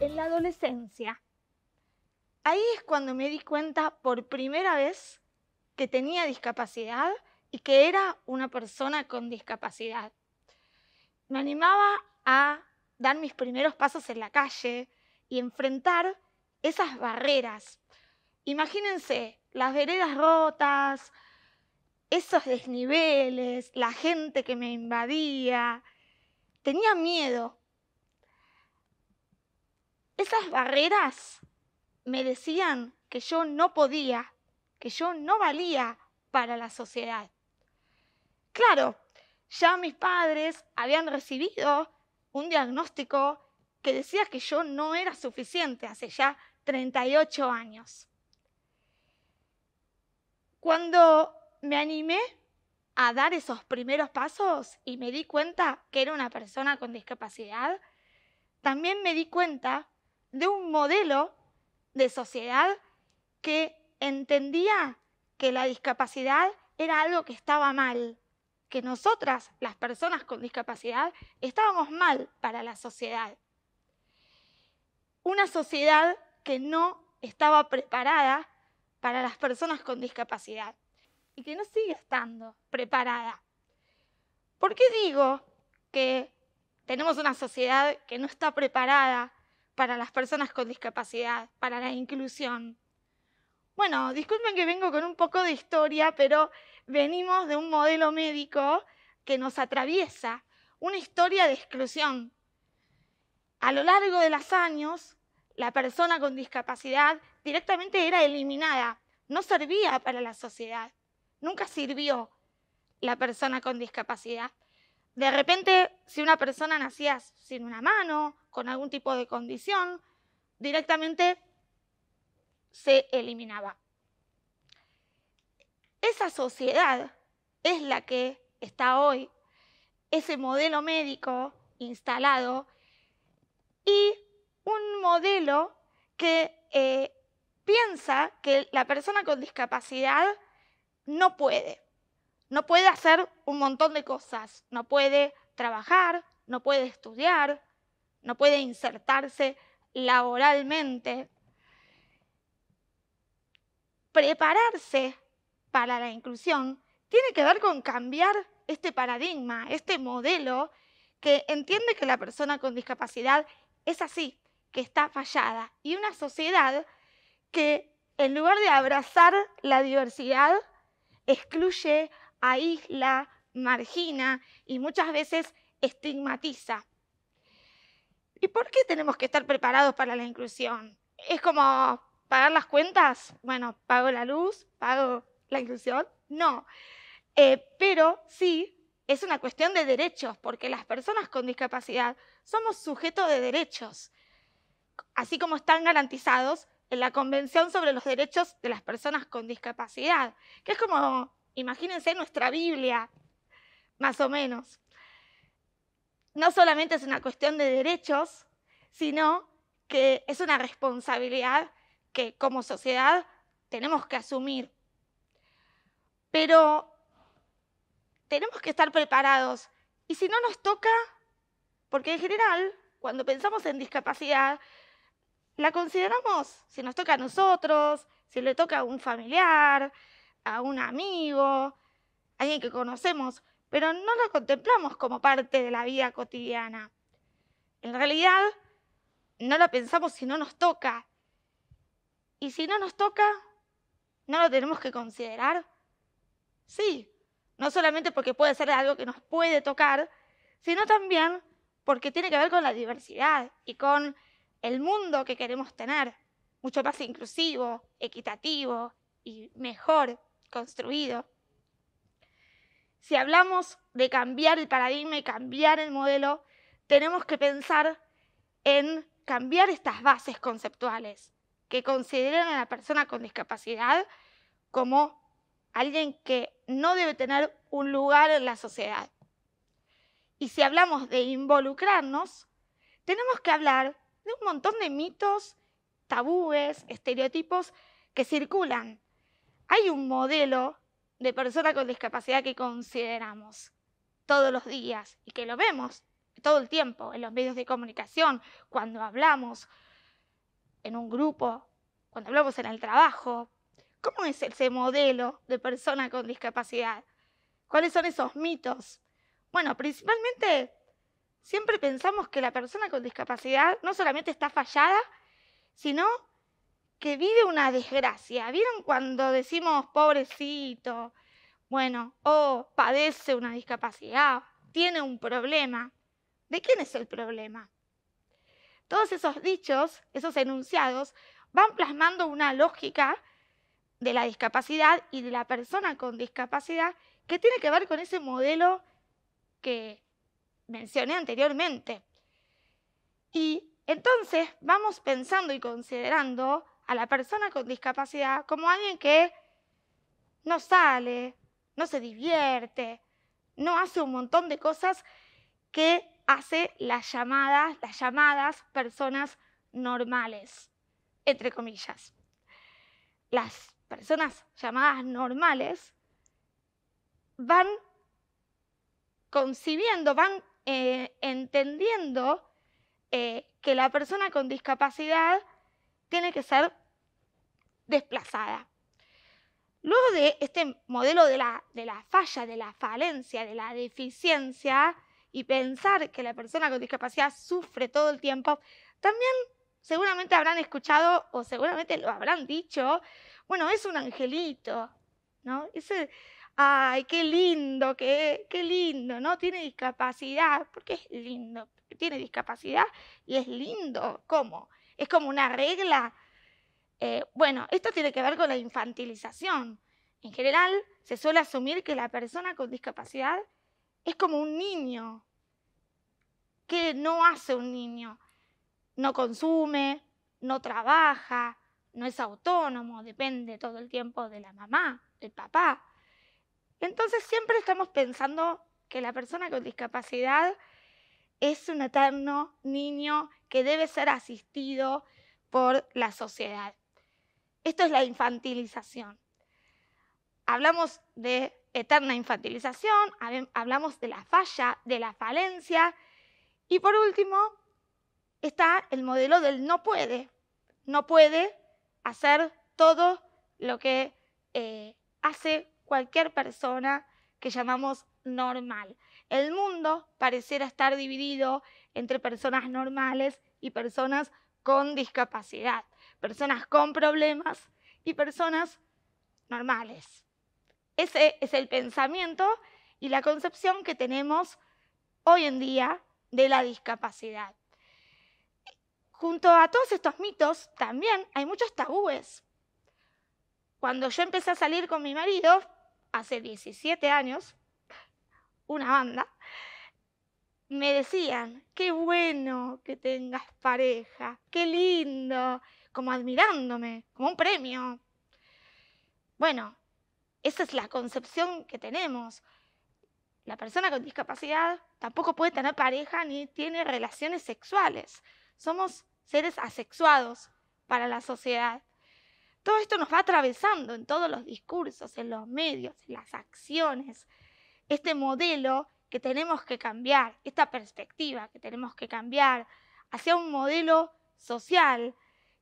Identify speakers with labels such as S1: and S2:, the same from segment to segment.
S1: En la adolescencia, ahí es cuando me di cuenta por primera vez que tenía discapacidad y que era una persona con discapacidad. Me animaba a dar mis primeros pasos en la calle y enfrentar esas barreras Imagínense las veredas rotas, esos desniveles, la gente que me invadía. Tenía miedo. Esas barreras me decían que yo no podía, que yo no valía para la sociedad. Claro, ya mis padres habían recibido un diagnóstico que decía que yo no era suficiente hace ya 38 años cuando me animé a dar esos primeros pasos y me di cuenta que era una persona con discapacidad, también me di cuenta de un modelo de sociedad que entendía que la discapacidad era algo que estaba mal, que nosotras, las personas con discapacidad, estábamos mal para la sociedad. Una sociedad que no estaba preparada para las personas con discapacidad y que no sigue estando preparada. ¿Por qué digo que tenemos una sociedad que no está preparada para las personas con discapacidad, para la inclusión? Bueno, disculpen que vengo con un poco de historia, pero venimos de un modelo médico que nos atraviesa, una historia de exclusión. A lo largo de los años, la persona con discapacidad directamente era eliminada, no servía para la sociedad, nunca sirvió la persona con discapacidad. De repente, si una persona nacía sin una mano, con algún tipo de condición, directamente se eliminaba. Esa sociedad es la que está hoy, ese modelo médico instalado y un modelo que eh, piensa que la persona con discapacidad no puede. No puede hacer un montón de cosas. No puede trabajar, no puede estudiar, no puede insertarse laboralmente. Prepararse para la inclusión tiene que ver con cambiar este paradigma, este modelo que entiende que la persona con discapacidad es así, que está fallada. Y una sociedad que en lugar de abrazar la diversidad, excluye, aísla, margina y muchas veces estigmatiza. ¿Y por qué tenemos que estar preparados para la inclusión? ¿Es como pagar las cuentas? Bueno, pago la luz, pago la inclusión. No, eh, pero sí es una cuestión de derechos, porque las personas con discapacidad somos sujetos de derechos. Así como están garantizados, en la Convención sobre los Derechos de las Personas con Discapacidad, que es como, imagínense, nuestra Biblia, más o menos. No solamente es una cuestión de derechos, sino que es una responsabilidad que como sociedad tenemos que asumir. Pero tenemos que estar preparados. Y si no nos toca, porque en general, cuando pensamos en discapacidad, la consideramos si nos toca a nosotros, si le toca a un familiar, a un amigo, a alguien que conocemos, pero no la contemplamos como parte de la vida cotidiana. En realidad, no la pensamos si no nos toca. Y si no nos toca, ¿no lo tenemos que considerar? Sí, no solamente porque puede ser algo que nos puede tocar, sino también porque tiene que ver con la diversidad y con el mundo que queremos tener, mucho más inclusivo, equitativo y mejor construido. Si hablamos de cambiar el paradigma y cambiar el modelo, tenemos que pensar en cambiar estas bases conceptuales que consideran a la persona con discapacidad como alguien que no debe tener un lugar en la sociedad. Y si hablamos de involucrarnos, tenemos que hablar un montón de mitos, tabúes, estereotipos que circulan. Hay un modelo de persona con discapacidad que consideramos todos los días y que lo vemos todo el tiempo en los medios de comunicación, cuando hablamos en un grupo, cuando hablamos en el trabajo. ¿Cómo es ese modelo de persona con discapacidad? ¿Cuáles son esos mitos? Bueno, principalmente siempre pensamos que la persona con discapacidad no solamente está fallada, sino que vive una desgracia. ¿Vieron cuando decimos pobrecito? Bueno, o padece una discapacidad, tiene un problema. ¿De quién es el problema? Todos esos dichos, esos enunciados, van plasmando una lógica de la discapacidad y de la persona con discapacidad que tiene que ver con ese modelo que mencioné anteriormente. Y entonces vamos pensando y considerando a la persona con discapacidad como alguien que no sale, no se divierte, no hace un montón de cosas que hace las llamadas, las llamadas personas normales, entre comillas. Las personas llamadas normales van concibiendo, van eh, entendiendo eh, que la persona con discapacidad tiene que ser desplazada. Luego de este modelo de la, de la falla, de la falencia, de la deficiencia, y pensar que la persona con discapacidad sufre todo el tiempo, también seguramente habrán escuchado o seguramente lo habrán dicho, bueno, es un angelito, ¿no? ay, qué lindo, qué, qué lindo, ¿no? Tiene discapacidad, porque es lindo, tiene discapacidad y es lindo, ¿cómo? Es como una regla. Eh, bueno, esto tiene que ver con la infantilización. En general, se suele asumir que la persona con discapacidad es como un niño. que no hace un niño? No consume, no trabaja, no es autónomo, depende todo el tiempo de la mamá, del papá. Entonces siempre estamos pensando que la persona con discapacidad es un eterno niño que debe ser asistido por la sociedad. Esto es la infantilización. Hablamos de eterna infantilización, hablamos de la falla, de la falencia y por último está el modelo del no puede. No puede hacer todo lo que eh, hace cualquier persona que llamamos normal. El mundo pareciera estar dividido entre personas normales y personas con discapacidad, personas con problemas y personas normales. Ese es el pensamiento y la concepción que tenemos hoy en día de la discapacidad. Junto a todos estos mitos, también hay muchos tabúes. Cuando yo empecé a salir con mi marido, hace 17 años, una banda, me decían, qué bueno que tengas pareja, qué lindo, como admirándome, como un premio. Bueno, esa es la concepción que tenemos. La persona con discapacidad tampoco puede tener pareja ni tiene relaciones sexuales. Somos seres asexuados para la sociedad todo esto nos va atravesando en todos los discursos, en los medios, en las acciones. Este modelo que tenemos que cambiar, esta perspectiva que tenemos que cambiar hacia un modelo social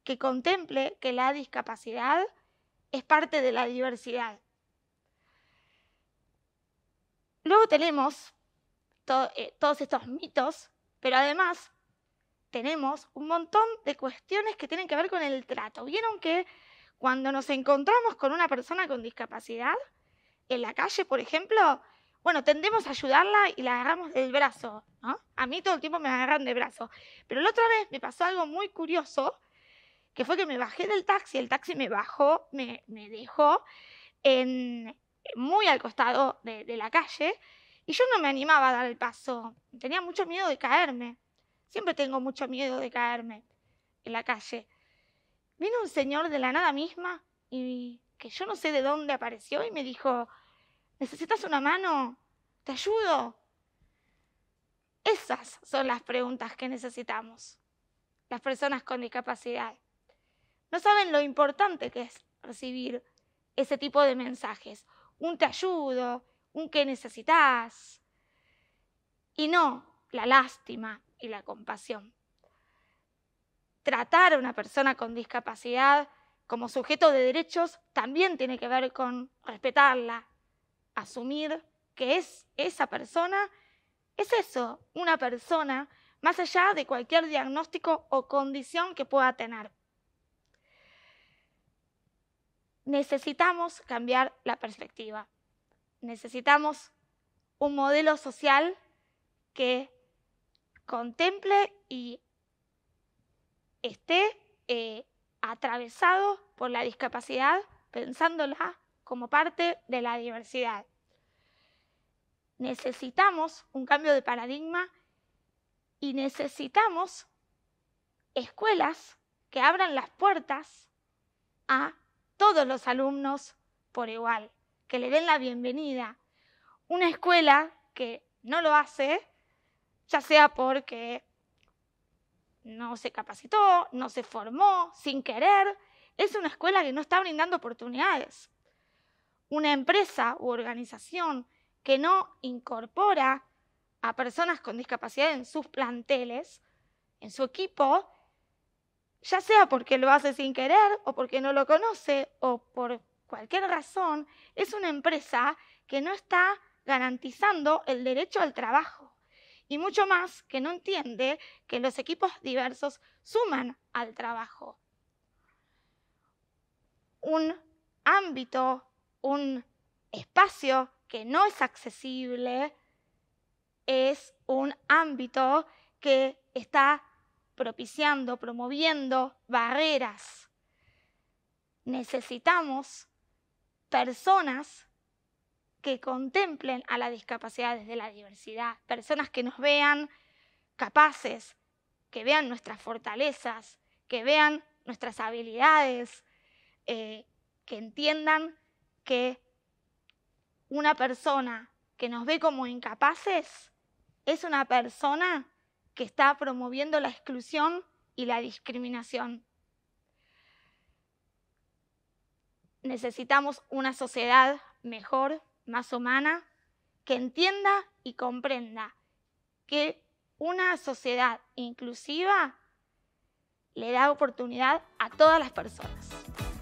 S1: que contemple que la discapacidad es parte de la diversidad. Luego tenemos eh, todos estos mitos, pero además tenemos un montón de cuestiones que tienen que ver con el trato. Vieron que cuando nos encontramos con una persona con discapacidad, en la calle, por ejemplo, bueno, tendemos a ayudarla y la agarramos del brazo, A mí todo el tiempo me agarran del brazo. Pero la otra vez me pasó algo muy curioso, que fue que me bajé del taxi, el taxi me bajó, me, dejó en, muy al costado de la calle, y yo no me animaba a dar el paso, tenía mucho miedo de caerme, siempre tengo mucho miedo de caerme en la calle. Vino un señor de la nada misma y que yo no sé de dónde apareció y me dijo, ¿necesitas una mano? ¿Te ayudo? Esas son las preguntas que necesitamos, las personas con discapacidad. No saben lo importante que es recibir ese tipo de mensajes, un te ayudo, un que necesitas, y no la lástima y la compasión tratar a una persona con discapacidad como sujeto de derechos también tiene que ver con respetarla, asumir que es esa persona, es eso, una persona, más allá de cualquier diagnóstico o condición que pueda tener. Necesitamos cambiar la perspectiva. Necesitamos un modelo social que contemple y esté eh, atravesado por la discapacidad, pensándola como parte de la diversidad. Necesitamos un cambio de paradigma y necesitamos escuelas que abran las puertas a todos los alumnos por igual, que le den la bienvenida. Una escuela que no lo hace, ya sea porque no se capacitó, no se formó sin querer. Es una escuela que no está brindando oportunidades. Una empresa u organización que no incorpora a personas con discapacidad en sus planteles, en su equipo, ya sea porque lo hace sin querer o porque no lo conoce o por cualquier razón, es una empresa que no está garantizando el derecho al trabajo y mucho más que no entiende que los equipos diversos suman al trabajo. Un ámbito, un espacio que no es accesible es un ámbito que está propiciando, promoviendo barreras. Necesitamos personas que contemplen a la discapacidad desde la diversidad, personas que nos vean capaces, que vean nuestras fortalezas, que vean nuestras habilidades, eh, que entiendan que una persona que nos ve como incapaces es una persona que está promoviendo la exclusión y la discriminación. Necesitamos una sociedad mejor más humana, que entienda y comprenda que una sociedad inclusiva le da oportunidad a todas las personas.